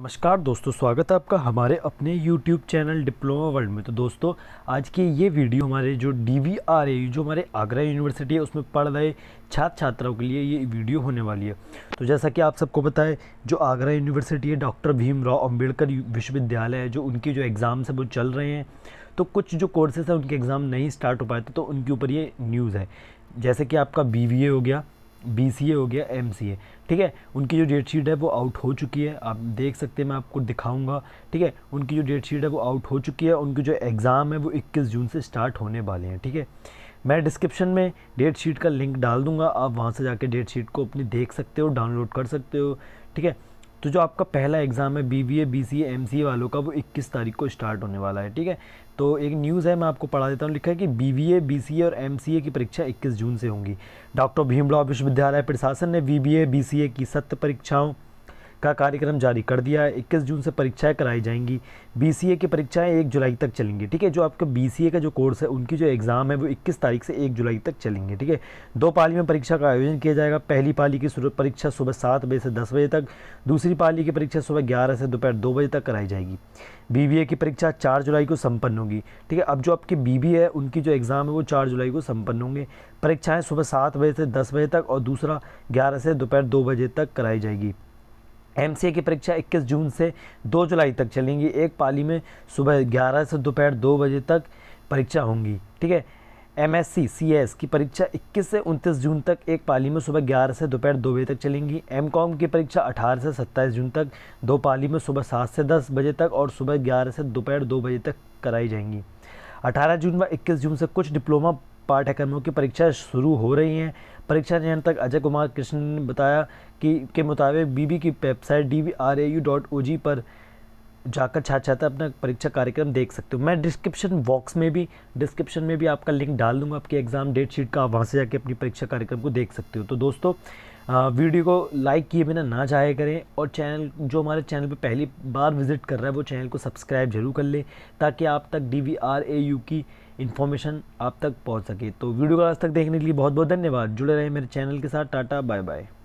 नमस्कार दोस्तों स्वागत है आपका हमारे अपने YouTube चैनल डिप्लोमा वर्ल्ड में तो दोस्तों आज की ये वीडियो हमारे जो डी वी आर ए जो हमारे आगरा यूनिवर्सिटी है उसमें पढ़ रहे छात्र छात्राओं के लिए ये वीडियो होने वाली है तो जैसा कि आप सबको पता है जो आगरा यूनिवर्सिटी है डॉक्टर भीमराव अम्बेडकर विश्वविद्यालय है जो उनकी जो एग्ज़ाम्स हैं वो चल रहे हैं तो कुछ जो कोर्सेज़ हैं उनके एग्ज़ाम नहीं स्टार्ट हो पाए थे तो उनके ऊपर ये न्यूज़ है जैसे कि आपका बी हो गया बी सी ए हो गया एम सी ए ठीक है उनकी जो डेट शीट है वो आउट हो चुकी है आप देख सकते हैं मैं आपको दिखाऊंगा ठीक है उनकी जो डेट शीट है वो आउट हो चुकी है उनकी जो एग्ज़ाम है वो 21 जून से स्टार्ट होने वाले हैं ठीक है मैं डिस्क्रिप्शन में डेट शीट का लिंक डाल दूंगा आप वहाँ से जाके डेट शीट को अपनी देख सकते हो डाउनलोड कर सकते हो ठीक है तो जो आपका पहला एग्ज़ाम है B B A B C M C वालों का वो 21 तारीख को स्टार्ट होने वाला है ठीक है तो एक न्यूज़ है मैं आपको पढ़ा देता हूँ लिखा है कि B B A B C A और एम सी ए की परीक्षा 21 जून से होंगी डॉक्टर भीमराव विश्वविद्यालय प्रशासन ने B B A B C A की सत्य परीक्षाओं का कार्यक्रम जारी कर दिया है इक्कीस जून से परीक्षाएं कराई जाएंगी बीसीए की परीक्षाएं एक जुलाई तक चलेंगी ठीक है जो आपका बीसीए का जो कोर्स है उनकी जो एग्ज़ाम है वो इक्कीस तारीख से एक जुलाई तक चलेंगे ठीक है दो पाली में परीक्षा का आयोजन किया जाएगा पहली पाली की परीक्षा सुबह सात बजे से दस बजे तक दूसरी पाली की परीक्षा सुबह ग्यारह से दोपहर दो बजे तक कराई जाएगी ए की परीक्षा चार जुलाई को संपन्न होगी ठीक है अब जो आपकी बीबीए है उनकी जो एग्ज़ाम है वो चार जुलाई को संपन्न होंगे परीक्षाएँ सुबह सात बजे से दस बजे तक और दूसरा ग्यारह से दोपहर दो बजे तक कराई जाएगी एम की परीक्षा 21 जून से 2 जुलाई तक चलेंगी एक पाली में सुबह 11 से दोपहर 2 बजे तक परीक्षा होंगी ठीक है एम एस की परीक्षा 21 से 29 जून तक एक पाली में सुबह 11 से दोपहर 2 बजे तक चलेंगी एम की परीक्षा 18 से 27 जून तक दो पाली में सुबह 7 से 10 बजे तक और सुबह 11 से दोपहर 2 बजे तक कराई जाएंगी 18 जून व 21 जून से कुछ डिप्लोमा पाठ्यक्रमों की परीक्षा शुरू हो रही हैं परीक्षा नियंत्रक अजय कुमार कृष्ण ने बताया कि के मुताबिक बीबी की वेबसाइट डी पर जाकर छात्र छात्रा अपना परीक्षा कार्यक्रम देख सकते हो मैं डिस्क्रिप्शन बॉक्स में भी डिस्क्रिप्शन में भी आपका लिंक डाल दूंगा आपकी एग्ज़ाम डेट शीट का आप वहाँ से जाके अपनी परीक्षा कार्यक्रम को देख सकते हो तो दोस्तों वीडियो को लाइक किए बिना ना जाया करें और चैनल जो हमारे चैनल पे पहली बार विज़िट कर रहा है वो चैनल को सब्सक्राइब जरूर कर लें ताकि आप तक D V R A U की इन्फॉर्मेशन आप तक पहुँच सके तो वीडियो को आज तक देखने के लिए बहुत बहुत धन्यवाद जुड़े रहे मेरे चैनल के साथ टाटा बाय बाय